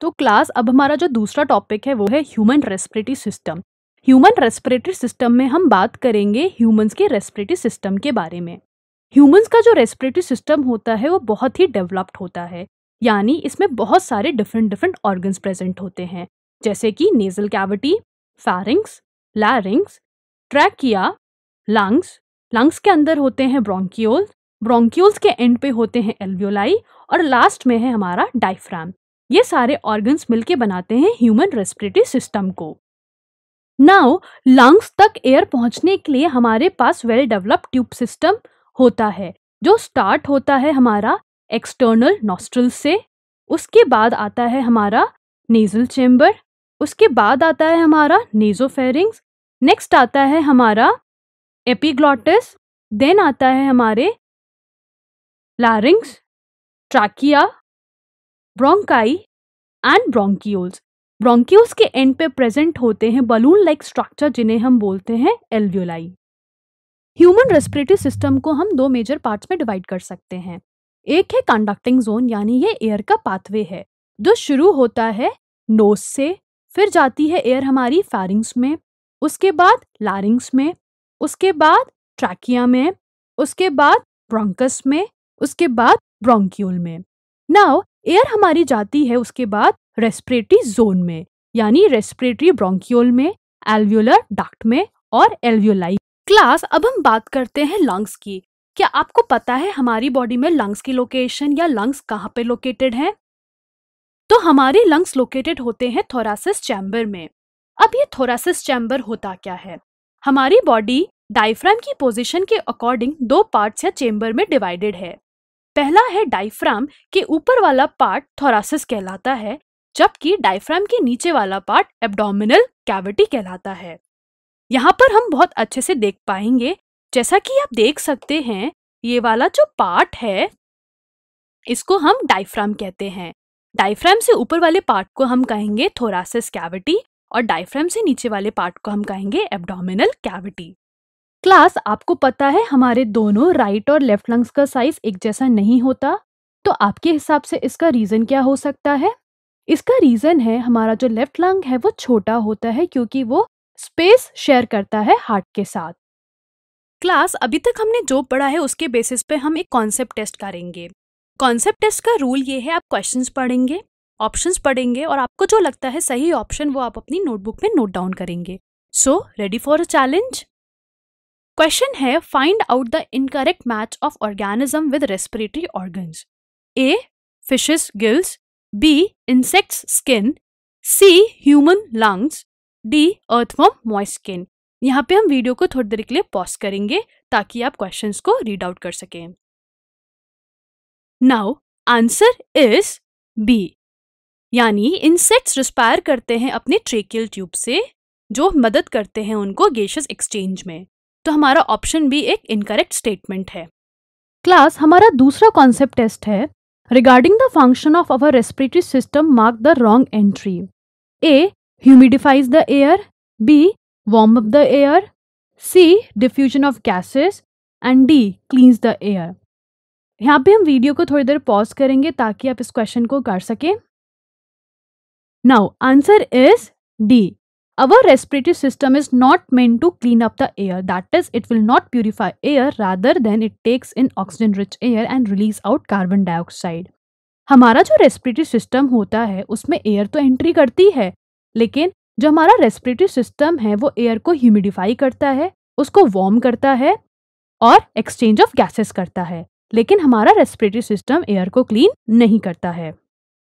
तो क्लास अब हमारा जो दूसरा टॉपिक है वो है human respiratory system human respiratory system में हम बात करेंगे ह्यूमंस के रेस्पिरेटरी सिस्टम के बारे में ह्यूमंस का जो रेस्पिरेटरी सिस्टम होता है वो बहुत ही डेवलप्ड होता है यानी इसमें बहुत सारे डिफरेंट डिफरेंट ऑर्गन्स प्रेजेंट होते हैं जैसे कि nasal cavity pharynx larynx trachea lungs lungs के अंदर होते हैं ब्रोंकियोल्स ब्रोंकियोल्स के एंड पे होते हैं एल्वियोलाई और लास्ट में है हमारा डाइफ्राम ये सारे ऑर्गन्स मिलके बनाते हैं ह्यूमन रेस्पिरेटरी सिस्टम को नाउ लंग्स तक एयर पहुंचने के लिए हमारे पास वेल डेवलप ट्यूब सिस्टम होता है जो स्टार्ट होता है हमारा एक्सटर्नल नॉस्ट्रल से उसके बाद आता है हमारा नेजल चेम्बर उसके बाद आता है हमारा नेजोफेरिंग्स नेक्स्ट आता है हमारा एपिग्लॉटिस देन आता है हमारे larynx trachea bronchi and bronchioles bronchioles के एंड पे प्रेजेंट होते हैं बलून लाइक स्ट्रक्चर जिन्हें हम बोलते हैं एल्वियोलाई ह्यूमन रेस्पिरेटरी सिस्टम को हम दो मेजर पार्ट्स में डिवाइड कर सकते हैं एक है कंडक्टिंग जोन यानी ये एयर का पाथवे है जो शुरू होता है नोस से फिर जाती है एयर हमारी फैरिंग्स में उसके बाद लारिंग्स में उसके बाद ट्रैकिया में उसके बाद ब्रोंकस में उसके बाद ब्रोंकियोल में नाउ एयर हमारी जाती है उसके बाद रेस्पिरेटरी जोन में यानी रेस्पिरेटरी ब्रोंकियोल में एल्व्यूलर डक्ट में और एल्व्यूलाई क्लास अब हम बात करते हैं लंग्स की क्या आपको पता है हमारी बॉडी में लंग्स की लोकेशन या लंग्स कहाँ पे लोकेटेड है तो हमारे लंग्स लोकेटेड होते हैं थोरासिस चैम्बर में अब ये थोरासिस चैम्बर होता क्या है हमारी बॉडी डायफ्राम की पोजीशन के अकॉर्डिंग दो पार्ट्स या चेम्बर में डिवाइडेड है पहला है डायफ्राम के ऊपर वाला पार्ट थोरासिस कहलाता है जबकि डायफ्राम के नीचे वाला पार्ट एब्डोमिनल कैविटी कहलाता है यहाँ पर हम बहुत अच्छे से देख पाएंगे जैसा कि आप देख सकते हैं ये वाला जो पार्ट है इसको हम डायफ्राम कहते हैं डायफ्राम से ऊपर वाले पार्ट को हम कहेंगे थोरासिस कैविटी और डायफ्राम से नीचे वाले पार्ट को हम कहेंगे एब्डोमिनल कैविटी क्लास आपको पता है हमारे दोनों राइट और लेफ्ट लंग्स का साइज एक जैसा नहीं होता तो आपके हिसाब से इसका रीज़न क्या हो सकता है इसका रीज़न है हमारा जो लेफ्ट लंग है वो छोटा होता है क्योंकि वो स्पेस शेयर करता है हार्ट के साथ क्लास अभी तक हमने जो पढ़ा है उसके बेसिस पे हम एक कॉन्सेप्ट टेस्ट करेंगे कॉन्सेप्ट टेस्ट का रूल ये है आप क्वेश्चंस पढ़ेंगे ऑप्शंस पढ़ेंगे और आपको जो लगता है सही ऑप्शन वो आप अपनी नोटबुक में नोट डाउन करेंगे so ready for a challenge question है find out the incorrect match of organism with respiratory organs A fishes gills B insects skin C human lungs D frog moist skin यहाँ पे हम video को थोड़ी देर के लिए pause करेंगे ताकि आप क्वेश्चंस को रीड आउट कर सकें नाउ आंसर इज बी यानी इंसेक्ट्स रिस्पायर करते हैं अपने ट्रेकियल ट्यूब से जो मदद करते हैं उनको गेशस एक्सचेंज में तो हमारा ऑप्शन बी एक इनकरेक्ट स्टेटमेंट है क्लास हमारा दूसरा कॉन्सेप्ट टेस्ट है regarding the function of our respiratory system mark the wrong entry A humidifies the air B warm up the air C diffusion of gases and D cleanses the air यहाँ पे हम video को थोड़ी देर pause करेंगे ताकि आप इस question को कर सकें now answer is D our respiratory system is not meant to clean up the air that is it will not purify air rather than it takes in oxygen rich air and release out carbon dioxide हमारा जो respiratory system होता है उसमें air तो entry करती है लेकिन जो हमारा रेस्पिरेटरी सिस्टम है वो एयर को ह्यूमिडिफाई करता है उसको वार्म करता है और एक्सचेंज ऑफ गैसेस करता है लेकिन हमारा रेस्पिरेटरी सिस्टम एयर को क्लीन नहीं करता है